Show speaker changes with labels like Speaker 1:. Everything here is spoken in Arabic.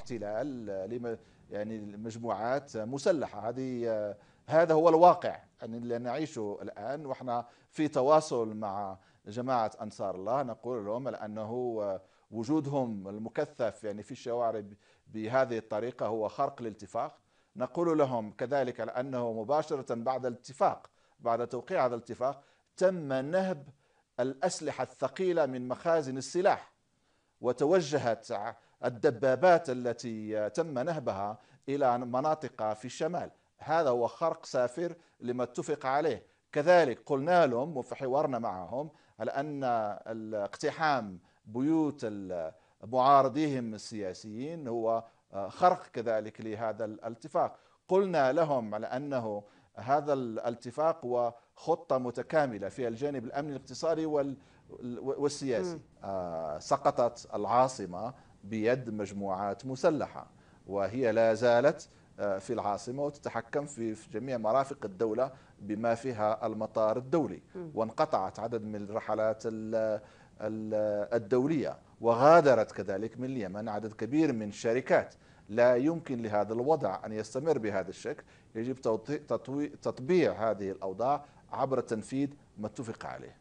Speaker 1: احتلال آه، يعني مجموعات مسلحه هذه آه، هذا هو الواقع اللي نعيشه الان واحنا في تواصل مع جماعه انصار الله نقول لهم لانه آه، وجودهم المكثف يعني في الشوارع بهذه الطريقه هو خرق للاتفاق نقول لهم كذلك لانه مباشره بعد الاتفاق بعد توقيع هذا الاتفاق تم نهب الاسلحه الثقيله من مخازن السلاح وتوجهت الدبابات التي تم نهبها إلى مناطق في الشمال هذا هو خرق سافر لما اتفق عليه كذلك قلنا لهم وفي حوارنا معهم على أن الاقتحام بيوت معارضيهم السياسيين هو خرق كذلك لهذا الاتفاق قلنا لهم على أنه هذا الاتفاق هو خطة متكاملة في الجانب الأمني الاقتصادي والسياسي آه، سقطت العاصمة بيد مجموعات مسلحة وهي لا زالت آه، في العاصمة وتتحكم في جميع مرافق الدولة بما فيها المطار الدولي وانقطعت عدد من الرحلات الدولية وغادرت كذلك من اليمن عدد كبير من الشركات لا يمكن لهذا الوضع أن يستمر بهذا الشكل يجب تطبيع هذه الأوضاع عبر تنفيذ ما اتفق عليه